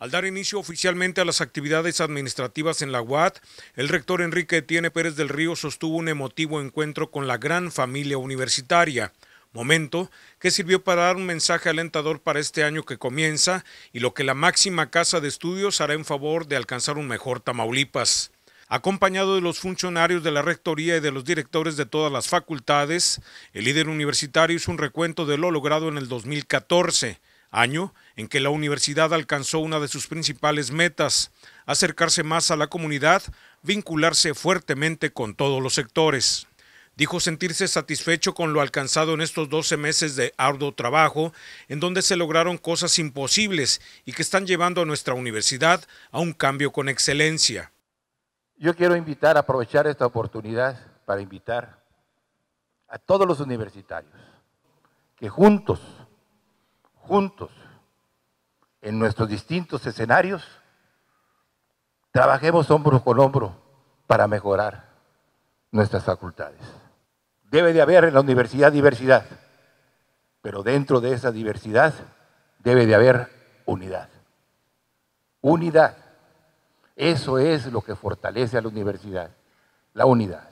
Al dar inicio oficialmente a las actividades administrativas en la UAT, el rector Enrique Etienne Pérez del Río sostuvo un emotivo encuentro con la gran familia universitaria, momento que sirvió para dar un mensaje alentador para este año que comienza y lo que la máxima casa de estudios hará en favor de alcanzar un mejor Tamaulipas acompañado de los funcionarios de la Rectoría y de los directores de todas las facultades, el líder universitario hizo un recuento de lo logrado en el 2014, año en que la universidad alcanzó una de sus principales metas, acercarse más a la comunidad, vincularse fuertemente con todos los sectores. Dijo sentirse satisfecho con lo alcanzado en estos 12 meses de arduo trabajo, en donde se lograron cosas imposibles y que están llevando a nuestra universidad a un cambio con excelencia. Yo quiero invitar, aprovechar esta oportunidad para invitar a todos los universitarios que juntos juntos, en nuestros distintos escenarios, trabajemos hombro con hombro para mejorar nuestras facultades. Debe de haber en la universidad diversidad, pero dentro de esa diversidad debe de haber unidad. Unidad. Eso es lo que fortalece a la universidad, la unidad.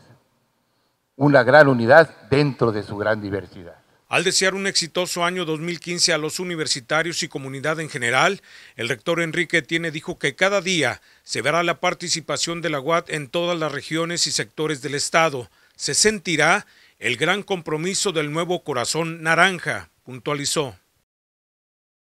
Una gran unidad dentro de su gran diversidad. Al desear un exitoso año 2015 a los universitarios y comunidad en general, el rector Enrique Tiene dijo que cada día se verá la participación de la UAT en todas las regiones y sectores del Estado. Se sentirá el gran compromiso del nuevo corazón naranja, puntualizó.